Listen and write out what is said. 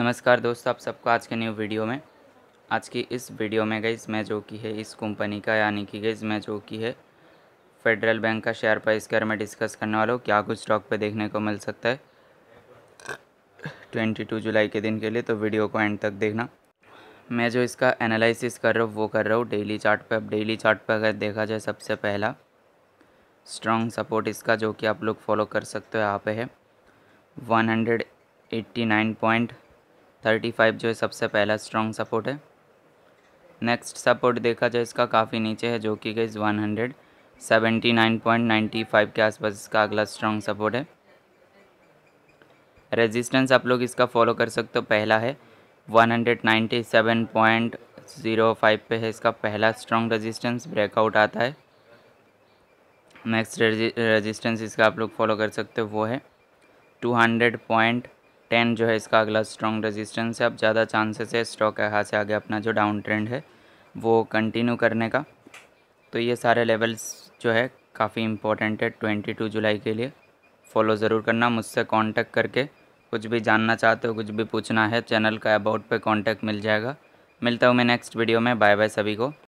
नमस्कार दोस्तों आप सबको आज के न्यू वीडियो में आज की इस वीडियो में गई मैं जो की है इस कंपनी का यानी कि गई मैं जो की है फेडरल बैंक का शेयर प्राइस के बारे में डिस्कस करने वाला हूँ क्या कुछ स्टॉक पे देखने को मिल सकता है 22 जुलाई के दिन के लिए तो वीडियो को एंड तक देखना मैं जो इसका एनालिसिस कर रहा हूँ वो कर रहा हूँ डेली चार्ट अब डेली चार्ट अगर देखा जाए सबसे पहला स्ट्रॉन्ग सपोर्ट इसका जो कि आप लोग फॉलो कर सकते हो यहाँ पर है वन थर्टी फाइव जो है सबसे पहला स्ट्रॉन्ग सपोर्ट है नेक्स्ट सपोर्ट देखा जाए इसका काफ़ी नीचे है जो कि गई one hundred seventy nine point ninety five के आसपास इसका अगला स्ट्रॉन्ग सपोर्ट है रेजिस्टेंस आप लोग इसका फॉलो कर सकते हो पहला है one hundred ninety seven point zero five पे है इसका पहला स्ट्रॉन्ग रेजिस्टेंस ब्रेकआउट आता है नेक्स्ट रेजिस्टेंस इसका आप लोग फॉलो कर सकते हो वो है टू हंड्रेड पॉइंट टेन जो है इसका अगला स्ट्रॉन्ग रेजिस्टेंस है अब ज़्यादा चांसेस है स्टॉक यहाँ से आगे अपना जो डाउन ट्रेंड है वो कंटिन्यू करने का तो ये सारे लेवल्स जो है काफ़ी इम्पोर्टेंट है ट्वेंटी टू जुलाई के लिए फॉलो ज़रूर करना मुझसे कांटेक्ट करके कुछ भी जानना चाहते हो कुछ भी पूछना है चैनल का अबाउट पे कांटेक्ट मिल जाएगा मिलता हूँ मैं नेक्स्ट वीडियो में बाय बाय सभी को